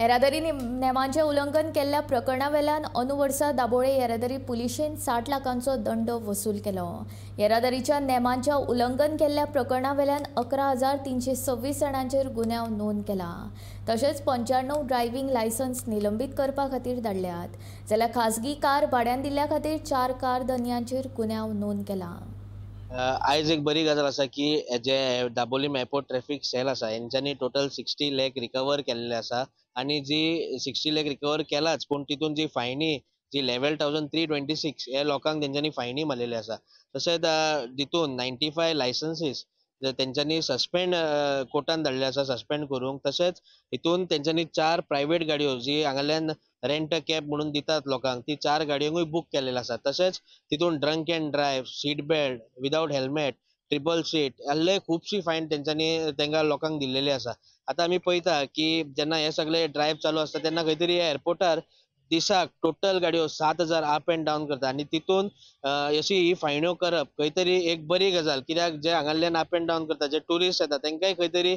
येरादारीन नेमांचे उल्लंघन केल्ल्या प्रकरणा वेल्यान अनुवर्सा दाबोळे येरादारी पुलिशेन साठ लाखांचो दंड वसूल केलो येरादारीच्या नेमांच्या उल्लंघन केल्ल्या प्रकरणा वेल्यान अकरा हजार तीनशे सव्वीस जाणांचेर गुन्यांव नोंद केला तशेंच पंच्याण्णव ड्रायव्हिंग लायसन्स निलंबीत करपा खातीर धाडल्यात जाल्यार खाजगी कार भाड्यान दिल्ल्या खातीर चार कार दनयांचेर गुन्यांव नोंद केला आयज एक बरी गजाल आसा की जे दाबोलीम एअरपोर्ट ट्रॅफिक सेल आसा हेंच्यांनी टोटल सिक्स्टी लॅक रिकवर केलेले आसा आणि जी सिक्स्टी लॅक रिकवर केलाच पण तिथून जी फायनी जी लेवल थावजंड थ्री ट्वेंटी सिक्स हे लोकांक तेंच्यांनी फायनी मारलेली आसा तसेच तितून नायन्टी फाय लायसन्सीस त्यांच्यानी सस्पेंड कोटान धाडले आसा सस्पेंड करूंक तसेच इथून त्यांच्यानी चार प्रायव्हेट गाडयो जी हांगाल्यान रेंट कॅब म्हणून दितात लोकांक ती चार गाडयांकूय बुक केलेले आसा तशेंच तितून drunk and drive seat belt without helmet triple seat हल्ले खूपशी फायन तेंच्यांनी तेंका लोकांक दिलेली आसा आता आमी पळयता की जेन्ना हे सगळे ड्रायव्ह चालू आसता तेन्ना खंय तरी एअरपोर्टार दिसा टोटल गाडयो सात हजार अप एंड डावन करता आणि तितून अशी ही फायण्यो करप खंय तरी एक बरी गजाल कित्याक जे हांगाल्यान अप एंड डावन करता जे टुरिस्ट येता तेंकांय खंय तरी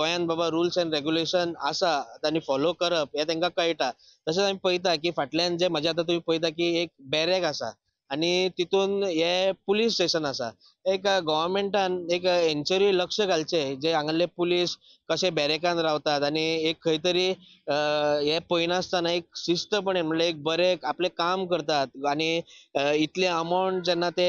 गोंयान बाबा रुल्स अँड रेगुलेशन आसा त्यांनी फॉलो करप हे तेंकां कळटा तशेंच आमी पळयता की फाटल्यान जे म्हजे आता तुमी पळयता की एक बॅरेग आसा आणि तिथून हे पोलीस स्टेशन आसा एक गोवोरमेंटान एक हेंचेरूय लक्ष घालचे जे हांगाले पोलीस कशे बॅरेकान रावतात आणि एक खंय तरी हे पयनासतना एक शिस्तपणे म्हणल्यार एक बरे आपले काम करतात आणि इतले अमाऊंट जेन्ना ते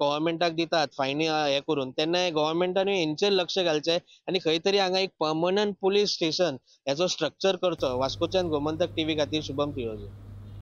गोवोरमेंटाक दितात फायनी हें करून तेन्ना गोवोरमेंटानूय हेंचेर लक्ष घालचे आणि खंय तरी हांगा एक पर्मनंट पोलीस स्टेशन हेचो स्ट्रक्चर करचो वास्कोच्यान गोमंतक टीव्ही व्ही खातीर शुभम पिळोजी